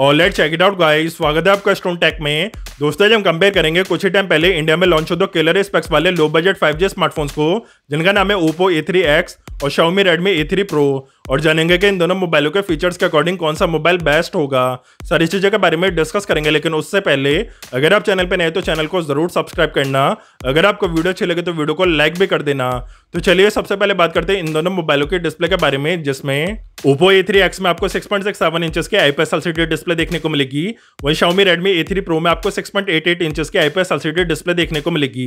और let check it out guys स्वागत है आपका स्टोन टेक में दोस्तों आज हम कंपेयर करेंगे कुछ ही टाइम पहले इंडिया में लॉन्च हो दो केलर स्पेक्स वाले लो बजट 5G स्मार्टफोन्स को जिनका नाम है ओप्पो ए और रेडमी ए थ्री प्रो और जानेंगे कि इन दोनों मोबाइलों के फीचर्स के अकॉर्डिंग कौन सा मोबाइल बेस्ट होगा सारी चीज़ों के बारे में डिस्कस करेंगे लेकिन उससे पहले अगर आप चैनल पर नए तो चैनल को ज़रूर सब्सक्राइब करना अगर आपको वीडियो अच्छी लगे तो वीडियो को लाइक भी कर देना तो चलिए सबसे पहले बात करते हैं इन दोनों मोबाइलों के डिस्प्ले के बारे में जिसमें ओप्पो ए थ्री एक्स में आपको 6.67 इंचेस के आईपीएस एलसीडी डिस्प्ले देखने को मिलेगी वहीं Xiaomi Redmi A3 Pro में आपको 6.88 इंचेस के आईपीएस एलसीडी डिस्प्ले देखने को मिलेगी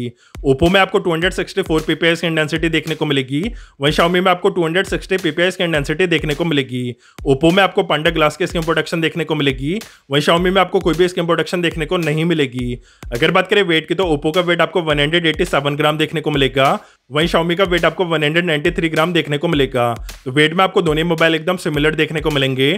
ओप्पो में आपको 264 पीपीएस की इंडेंसिटी देखने को मिलेगी वहीं Xiaomi में आपको 260 पीपीएस की इंडेंसिटी कैपेसिटी देखने को मिलेगी ओप्पो में आपको पांडा ग्लास की स्क्रीन प्रोटेक्शन देखने को मिलेगी वहीं शाउमी में आपको कोई भी स्क्रीन प्रोटेक्शन देखने को नहीं मिलेगी अगर बात करें वेट की तो ओप्पो का वेट आपको वन ग्राम देखने को मिलेगा वहीं शाउमी का वेट आपको वन ग्राम देखने को मिलेगा तो वेट में आपको दोनों मोबाइल एकदम सिमिलर देखने को मिलेंगे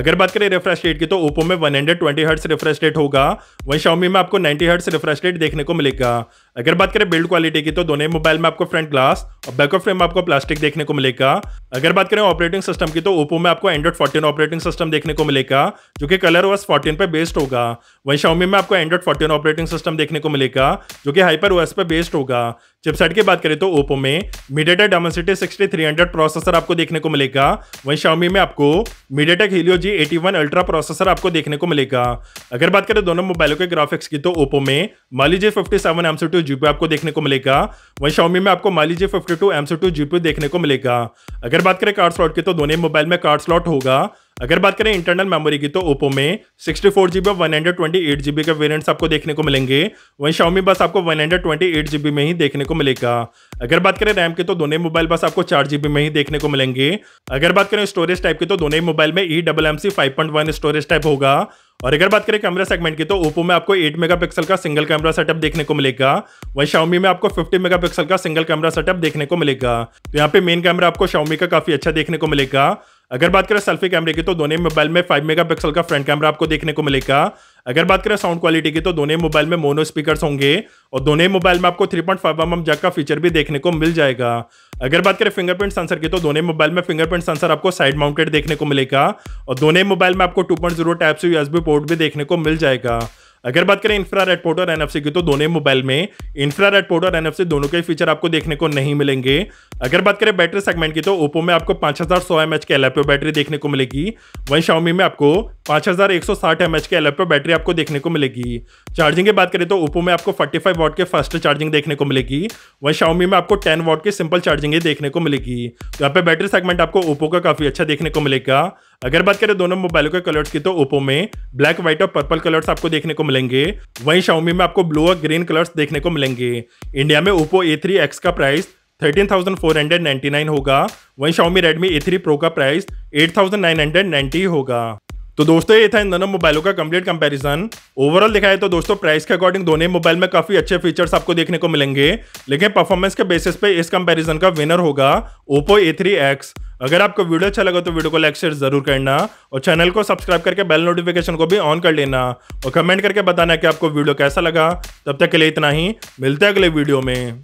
अगर बात करें रिफ्रेश रेट की तो ओप्पो में 120 हर्ट्ज रिफ्रेश रेट होगा वहीं शाउमी में आपको 90 हर्ट्ज रिफ्रेश रेट देखने को मिलेगा अगर बात करें बिल्ड क्वालिटी की तो दोनों मोबाइल में आपको फ्रंट ग्लास और बैकअप फ्रेम में आपको प्लास्टिक देखने को मिलेगा अगर बात करें ऑपरेटिंग सिस्टम की तो ओप्पो में आपको एंड्रॉइड फोर्टीन ऑपरेटिंग सिस्टम देखने को मिलेगा जो कि कलर ओएस फोर्टीन पर बेस्ड होगा वहीं शाउमी में आपको एंड्रॉइड फोर्टीन ऑपरेटिंग सिस्टम देखने को मिलेगा जो कि हाइपर ओएस पर बेस्ड होगा चिपसेट की बात करें तो ओप्पो में मीडियाटेक थ्री हंड्रेड प्रोसेसर आपको देखने को मिलेगा वहीं शाउमी में आपको MediaTek Helio G one ultra processor आपको देखने को मिलेगा अगर बात करें दोनों मोबाइलों के ग्राफिक्स की तो ओप्पो में Mali G fifty seven GP आपको देखने को मिलेगा वहीं Xiaomi में आपको मान लीजिए fifty two M C two GP देखने को मिलेगा अगर बात करें कार्ड स्लॉट की तो दोनों मोबाइल में कार्ड स्लॉट होगा अगर बात करें इंटरनल मेमोरी की तो ओप्पो में सिक्सटी फोर जीबी और one hundred twenty eight GB के वेरियंट्स आपको देखने को मिलेंगे वहीं शाउमी बस आपको one hundred twenty eight GB में ही देखने को मिलेगा अगर बात करें रैम की तो दोनों मोबाइल बस आपको चार जीबी में ही देखने को मिलेंगे अगर बात करें स्टोरेज टाइप की तो दोनों मोबाइल में e double M C five point one storage type होगा और अगर बात करें कैमरा सेगमेंट की तो ओप्पो में आपको 8 मेगापिक्सल का सिंगल कैमरा सेटअप देखने को मिलेगा वहीं शाओमी में आपको 50 मेगापिक्सल का सिंगल कैमरा सेटअप देखने को मिलेगा तो यहाँ पे मेन कैमरा आपको शाओमी का काफी अच्छा देखने को मिलेगा अगर बात करें सेल्फी कैमरे की तो दोनों मोबाइल में 5 मेगापिक्सल का फ्रंट कैमरा आपको देखने को मिलेगा अगर बात करें साउंड क्वालिटी की तो दोनों मोबाइल में मोनो स्पीकर्स होंगे और दोनों मोबाइल में आपको 3.5 पॉइंट जैक का फीचर भी देखने को मिल जाएगा अगर बात करें फिंगरप्रिंट सेंसर की तो दोनों मोबाइल में फिंगरप्रिंट सेंसर आपको साइड माउंटेड देखने को मिलेगा और दोनों मोबाइल में आपको टू पॉइंट जीरो टाइप से यूएसबी पोर्ट भी देखने को मिल जाएगा अगर बात करें इंफ्रारेड पोर्ट और एनएफसी की तो दोनों मोबाइल में इंफ्रारेड पोर्ट और एनएफसी दोनों के फीचर आपको देखने को नहीं मिलेंगे अगर बात करें बैटरी सेगमेंट की तो ओप्पो में आपको पांच हजार सौ एम एच की एलएपीओ बैटरी देखने को मिलेगी वहीं शाओमी में आपको पाँच हज़ार एक सौ साठ एम एच के एलेप्टो बैटरी आपको देखने को मिलेगी चार्जिंग की बात करें तो ओप्पो में आपको फोर्टी फाइव वॉट के फास्ट चार्जिंग देखने को मिलेगी वहीं शाउमी में आपको टेन वॉट के सिंपल चार्जिंग ही देखने को मिलेगी तो यहाँ पे बैटरी सेगमेंट आपको ओप्पो का काफ़ी अच्छा देखने को मिलेगा अगर बात करें दोनों मोबाइलों के कलर्स की तो ओप्पो में ब्लैक व्हाइट और पर्पल कलर्स आपको देखने को मिलेंगे वहीं शाओमी में आपको ब्लू और ग्रीन कलर्स देखने को मिलेंगे इंडिया में ओप्पो ए थ्री एक्स का प्राइस 13,499 होगा वहीं Xiaomi Redmi A3 Pro का प्राइस 8,990 होगा तो दोस्तों ये था इन दोनों मोबाइलों का कंप्लीट कंपैरिजन ओवरऑल दिखाए तो दोस्तों प्राइस के अकॉर्डिंग दोनों मोबाइल में काफी अच्छे फीचर्स आपको देखने को मिलेंगे लेकिन परफॉर्मेंस के बेसिस पे इस कंपैरिजन का विनर होगा ओप्पो ए थ्री एक्स अगर आपको वीडियो अच्छा लगा तो वीडियो को लाइक शेयर जरूर करना और चैनल को सब्सक्राइब करके बेल नोटिफिकेशन को भी ऑन कर लेना और कमेंट करके बताना कि आपको वीडियो कैसा लगा तब तक के लिए इतना ही मिलते हैं अगले वीडियो में